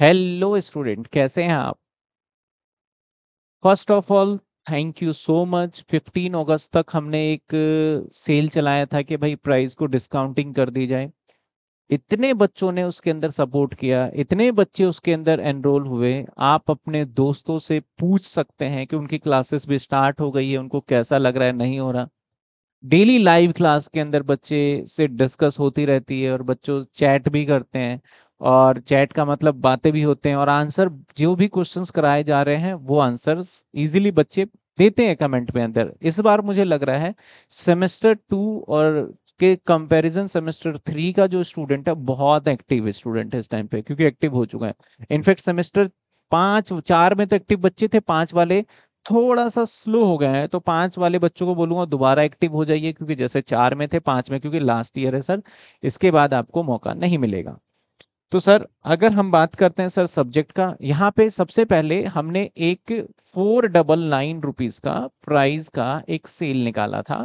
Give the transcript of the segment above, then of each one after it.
hello student कैसे हैं आप first of all thank you so much 15 अगस्त तक हमने एक सेल uh, चलाया था कि भाई प्राइस को डिस्काउंटिंग कर दी जाए इतने बच्चों ने उसके अंदर सपोर्ट किया इतने बच्चे उसके अंदर एनरोल हुए आप अपने दोस्तों से पूछ सकते हैं कि उनकी क्लासेस भी स्टार्ट हो गई है उनको कैसा लग रहा है नहीं हो रहा डेली लाइव क्लास के अंदर बच्चे से डिस्कस होती रहती है और बच्चों चैट भी करते हैं और चैट का मतलब बातें भी होते हैं और आंसर जो भी क्वेश्चंस कराए जा रहे हैं वो आंसर्स इजीली बच्चे देते हैं कमेंट में अंदर इस बार मुझे लग रहा है सेमेस्टर टू और के कंपैरिजन सेमेस्टर थ्री का जो स्टूडेंट है बहुत एक्टिव स्टूडेंट है इस टाइम पे क्योंकि एक्टिव हो चुका है इनफैक्ट सेमेस्टर पांच चार में तो एक्टिव बच्चे थे पांच वाले थोड़ा सा स्लो हो गए हैं तो पांच वाले बच्चों को बोलूंगा दोबारा एक्टिव हो जाइए क्योंकि जैसे चार में थे पांच में क्योंकि लास्ट ईयर है सर इसके बाद आपको मौका नहीं मिलेगा तो सर अगर हम बात करते हैं सर सब्जेक्ट का यहाँ पे सबसे पहले हमने एक फोर डबल नाइन रुपीज का प्राइस का एक सेल निकाला था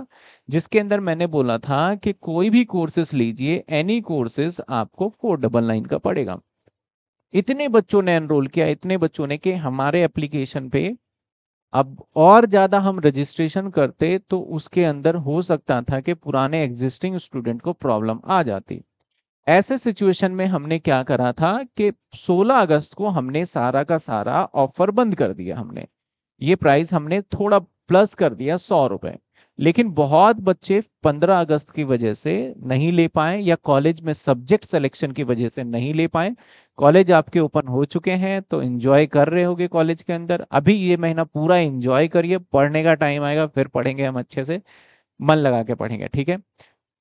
जिसके अंदर मैंने बोला था कि कोई भी कोर्सेस लीजिए एनी कोर्सेस आपको फोर डबल नाइन का पड़ेगा इतने बच्चों ने एनरोल किया इतने बच्चों ने कि हमारे एप्लीकेशन पे अब और ज़्यादा हम रजिस्ट्रेशन करते तो उसके अंदर हो सकता था कि पुराने एग्जिस्टिंग स्टूडेंट को प्रॉब्लम आ जाती ऐसे सिचुएशन में हमने क्या करा था कि 16 अगस्त को हमने सारा का सारा ऑफर बंद कर दिया हमने ये प्राइस हमने थोड़ा प्लस कर दिया सौ रुपए लेकिन बहुत बच्चे 15 अगस्त की वजह से नहीं ले पाए या कॉलेज में सब्जेक्ट सिलेक्शन की वजह से नहीं ले पाए कॉलेज आपके ओपन हो चुके हैं तो एंजॉय कर रहे होगे कॉलेज के अंदर अभी ये महीना पूरा एंजॉय करिए पढ़ने का टाइम आएगा फिर पढ़ेंगे हम अच्छे से मन लगा के पढ़ेंगे ठीक है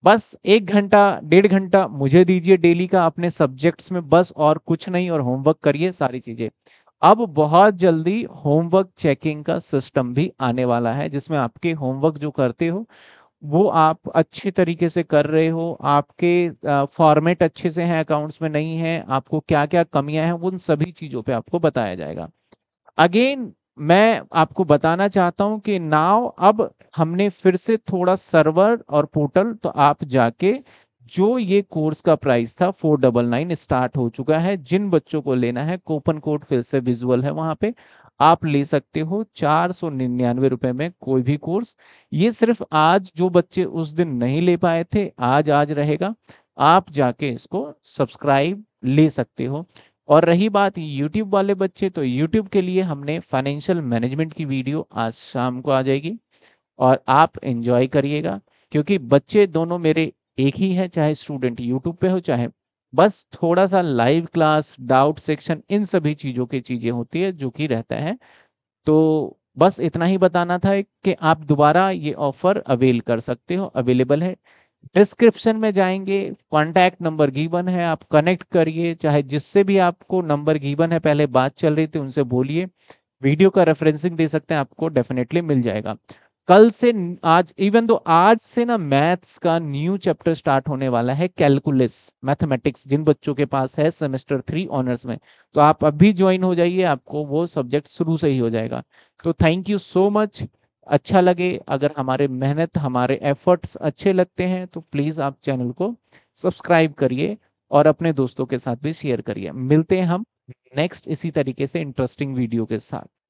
बस एक घंटा डेढ़ घंटा मुझे दीजिए डेली का अपने सब्जेक्ट्स में बस और कुछ नहीं और होमवर्क करिए सारी चीजें अब बहुत जल्दी होमवर्क चेकिंग का सिस्टम भी आने वाला है जिसमें आपके होमवर्क जो करते हो वो आप अच्छे तरीके से कर रहे हो आपके फॉर्मेट अच्छे से हैं अकाउंट्स में नहीं है आपको क्या क्या कमियां हैं उन सभी चीज़ों पे आपको बताया जाएगा अगेन मैं आपको बताना चाहता हूं कि नाव अब हमने फिर से थोड़ा सर्वर और पोर्टल तो आप जाके जो ये कोर्स का प्राइस था फोर डबल नाइन स्टार्ट हो चुका है जिन बच्चों को लेना है कोपन कोड फिर से विजुअल है वहां पे आप ले सकते हो चार सौ निन्यानवे रुपए में कोई भी कोर्स ये सिर्फ आज जो बच्चे उस दिन नहीं ले पाए थे आज आज रहेगा आप जाके इसको सब्सक्राइब ले सकते हो और रही बात YouTube वाले बच्चे तो YouTube के लिए हमने फाइनेंशियल मैनेजमेंट की वीडियो आज शाम को आ जाएगी और आप एंजॉय करिएगा क्योंकि बच्चे दोनों मेरे एक ही हैं चाहे स्टूडेंट यूट्यूब पे हो चाहे बस थोड़ा सा लाइव क्लास डाउट सेक्शन इन सभी चीज़ों की चीज़ें होती है जो कि रहता है तो बस इतना ही बताना था कि आप दोबारा ये ऑफर अवेल कर सकते हो अवेलेबल है डिस्क्रिप्शन में जाएंगे कॉन्टैक्ट नंबर गीवन है आप कनेक्ट करिए चाहे जिससे भी आपको नंबर गीवन है पहले बात चल रही थी उनसे बोलिए वीडियो का रेफरेंसिंग दे सकते हैं आपको डेफिनेटली मिल जाएगा कल से आज इवन दो आज से ना मैथ्स का न्यू चैप्टर स्टार्ट होने वाला है कैलकुलस मैथमेटिक्स जिन बच्चों के पास है सेमेस्टर थ्री ऑनर्स में तो आप अभी ज्वाइन हो जाइए आपको वो सब्जेक्ट शुरू से ही हो जाएगा तो थैंक यू सो मच अच्छा लगे अगर हमारे मेहनत हमारे एफर्ट्स अच्छे लगते हैं तो प्लीज़ आप चैनल को सब्सक्राइब करिए और अपने दोस्तों के साथ भी शेयर करिए मिलते हैं हम नेक्स्ट इसी तरीके से इंटरेस्टिंग वीडियो के साथ